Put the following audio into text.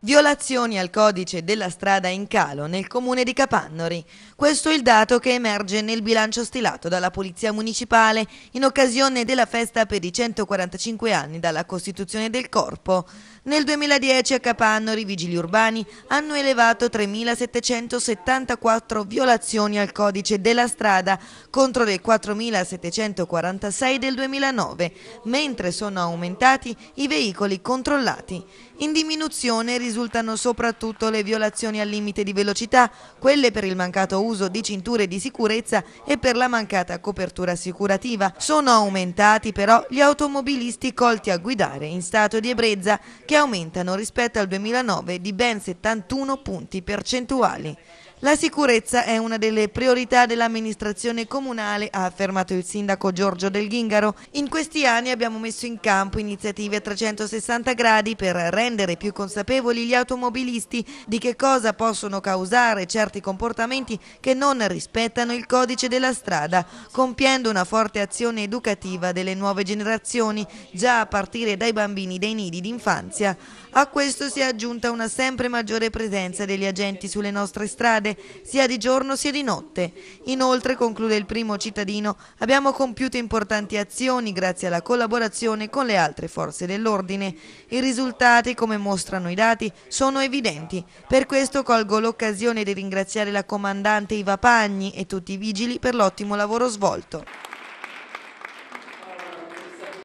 Violazioni al codice della strada in calo nel comune di Capannori. Questo è il dato che emerge nel bilancio stilato dalla Polizia Municipale in occasione della festa per i 145 anni dalla Costituzione del Corpo. Nel 2010 a Capannori i vigili urbani hanno elevato 3.774 violazioni al codice della strada contro le 4.746 del 2009, mentre sono aumentati i veicoli controllati. In diminuzione risultano soprattutto le violazioni al limite di velocità, quelle per il mancato uso di cinture di sicurezza e per la mancata copertura assicurativa. Sono aumentati però gli automobilisti colti a guidare in stato di ebbrezza che aumentano rispetto al 2009 di ben 71 punti percentuali. La sicurezza è una delle priorità dell'amministrazione comunale, ha affermato il sindaco Giorgio Del Ghingaro. In questi anni abbiamo messo in campo iniziative a 360 gradi per rendere più consapevoli gli automobilisti di che cosa possono causare certi comportamenti che non rispettano il codice della strada, compiendo una forte azione educativa delle nuove generazioni, già a partire dai bambini dei nidi d'infanzia. A questo si è aggiunta una sempre maggiore presenza degli agenti sulle nostre strade strade, sia di giorno sia di notte. Inoltre, conclude il primo cittadino, abbiamo compiuto importanti azioni grazie alla collaborazione con le altre forze dell'ordine. I risultati, come mostrano i dati, sono evidenti. Per questo colgo l'occasione di ringraziare la comandante Iva Pagni e tutti i vigili per l'ottimo lavoro svolto.